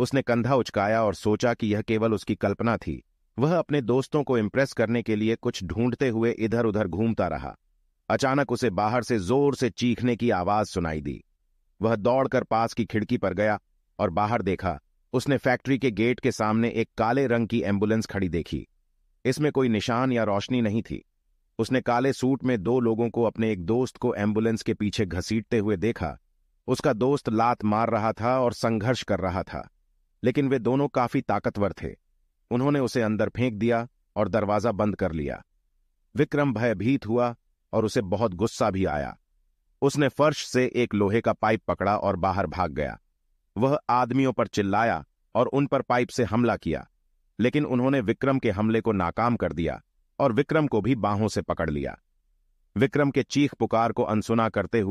उसने कंधा उचकाया और सोचा कि यह केवल उसकी कल्पना थी वह अपने दोस्तों को इम्प्रेस करने के लिए कुछ ढूंढते हुए इधर उधर घूमता रहा अचानक उसे बाहर से जोर से चीखने की आवाज सुनाई दी वह दौड़कर पास की खिड़की पर गया और बाहर देखा उसने फैक्ट्री के गेट के सामने एक काले रंग की एम्बुलेंस खड़ी देखी इसमें कोई निशान या रोशनी नहीं थी उसने काले सूट में दो लोगों को अपने एक दोस्त को एम्बुलेंस के पीछे घसीटते हुए देखा उसका दोस्त लात मार रहा था और संघर्ष कर रहा था लेकिन वे दोनों काफी ताकतवर थे उन्होंने उसे अंदर फेंक दिया और दरवाजा बंद कर लिया विक्रम भयभीत हुआ और उसे बहुत गुस्सा भी आया उसने फर्श से एक लोहे का पाइप पकड़ा और बाहर भाग गया वह आदमियों पर चिल्लाया और उन पर पाइप से हमला किया लेकिन उन्होंने विक्रम के हमले को नाकाम कर दिया और विक्रम को भी बाहों से पकड़ लिया विक्रम के चीख पुकार को अनसुना करते हुए